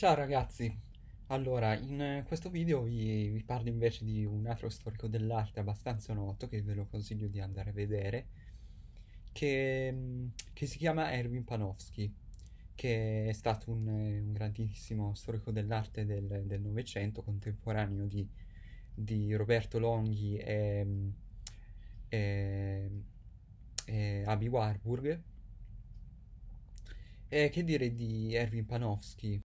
Ciao ragazzi! Allora, in eh, questo video vi, vi, parlo invece di un altro storico dell'arte abbastanza noto che ve lo consiglio di andare a vedere, che, mm, che si chiama Erwin Panofsky, che è stato un, eh, un grandissimo storico dell'arte del Novecento, contemporaneo di, di, Roberto Longhi e, mm, e, e Abi Warburg. E che dire di Erwin Panofsky?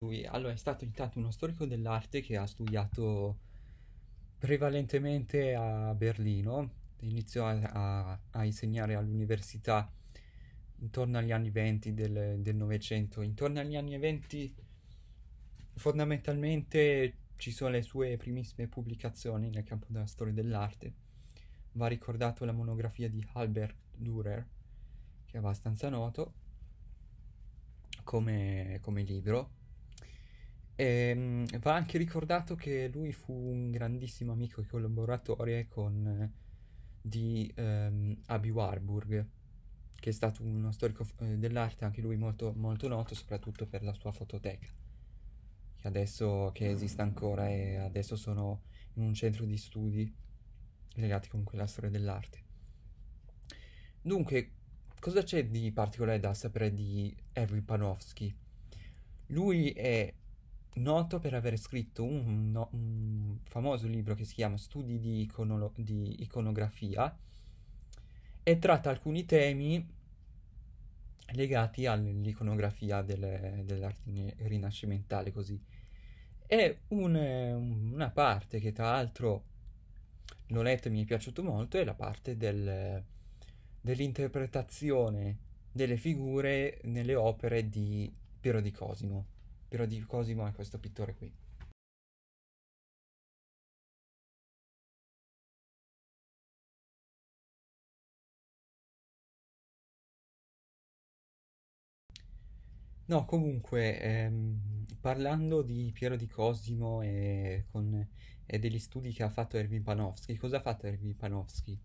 Lui allora, è stato intanto uno storico dell'arte che ha studiato prevalentemente a Berlino, iniziò a, a, a insegnare all'università intorno agli anni 20 del, Novecento. Intorno agli anni 20 fondamentalmente ci sono le sue primissime pubblicazioni nel campo della storia dell'arte. Va ricordato la monografia di Albert Dürer, che è abbastanza noto come, come libro, e, ehm, va anche ricordato che lui fu un grandissimo amico e collaboratore con, eh, di um, ehm, Abi Warburg, che è stato uno storico eh, dell'arte anche lui molto, molto noto, soprattutto per la sua fototeca, che adesso che esiste ancora e adesso sono in un centro di studi legati con quella storia dell'arte. Dunque, cosa c'è di particolare da sapere di Henry Panofsky? Lui è noto per aver scritto un, no, un, famoso libro che si chiama Studi di, iconolo- di iconografia e tratta alcuni temi legati all'iconografia delle, dell'arte rinascimentale così. E un, una parte che tra l'altro l'ho letto e mi è piaciuto molto è la parte del, dell'interpretazione delle figure nelle opere di Piero di Cosimo Piero di Cosimo è questo pittore qui. No, comunque, ehm, parlando di Piero di Cosimo e, con, e, degli studi che ha fatto Erwin Panofsky, cosa ha fatto Erwin Panofsky?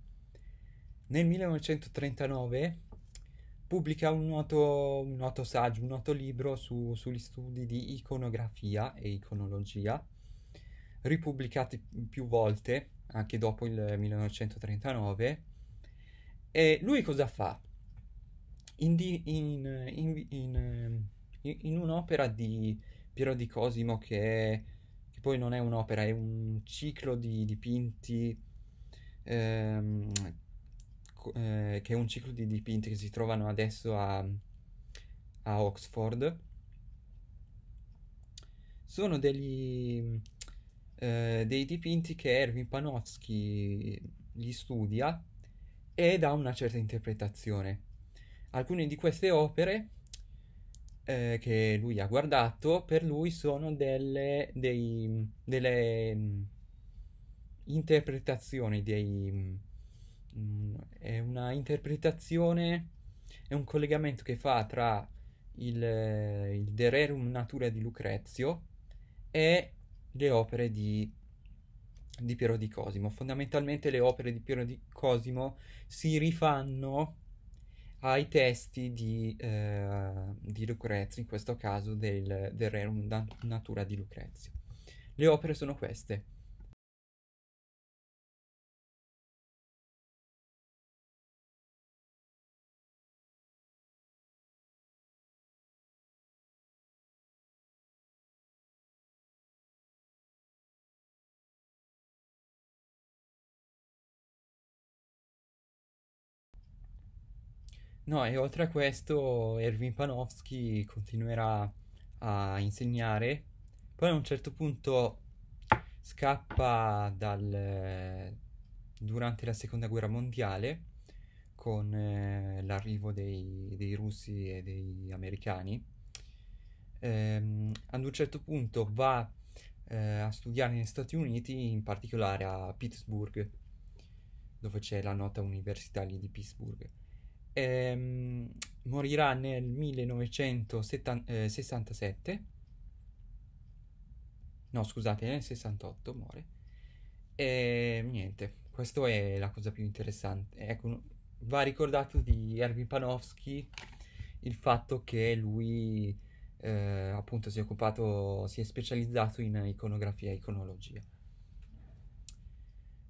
Nel 1939 pubblica un noto, un noto saggio, un noto libro su, sugli studi di iconografia e iconologia, ripubblicati più volte, anche dopo il 1939. E lui cosa fa? In, di, in, in, in un'opera di Piero di Cosimo che, è, che, poi non è un'opera, è un ciclo di dipinti ehm, eh, che è un ciclo di dipinti che si trovano adesso a, a Oxford. Sono degli, eh, dei dipinti che Erwin Panofsky li studia e dà una certa interpretazione. Alcune di queste opere eh, che lui ha guardato per lui sono delle, dei, delle mm, interpretazioni dei mm, è una interpretazione, è un collegamento che fa tra il, eh, il De Rerum Natura di Lucrezio e le opere di, di Piero di Cosimo. Fondamentalmente le opere di Piero di Cosimo si rifanno ai testi di, eh, di, Lucrezio, in questo caso del, del Rerum Natura di Lucrezio. Le opere sono queste. No, e oltre a questo, Erwin Panofsky continuerà a insegnare. Poi a un certo punto scappa dal, durante la seconda guerra mondiale con eh, l'arrivo dei, dei, russi e degli americani. Ehm, ad un certo punto va eh, a studiare negli Stati Uniti, in particolare a Pittsburgh, dove c'è la nota università lì di Pittsburgh ehm, morirà nel 1967, eh, no scusate, nel 68 muore. E niente, questa è la cosa più interessante. Ecco, va ricordato di Erwin Panofsky il fatto che lui eh, appunto si è occupato, si è specializzato in iconografia e iconologia.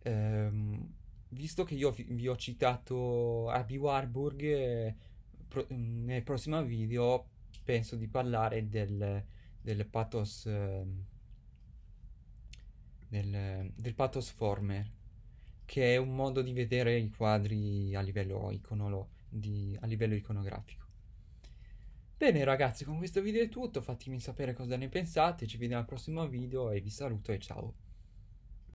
Ehm, visto che io vi, vi ho citato Abby Warburg, eh, pro, mm, nel prossimo video penso di parlare del, del pathos ehm, del, del pathos former che è un modo di vedere i quadri a livello, iconolo, di, a livello iconografico Bene ragazzi, con questo video è tutto, fatemi sapere cosa ne pensate, ci vediamo al prossimo video e vi saluto e ciao.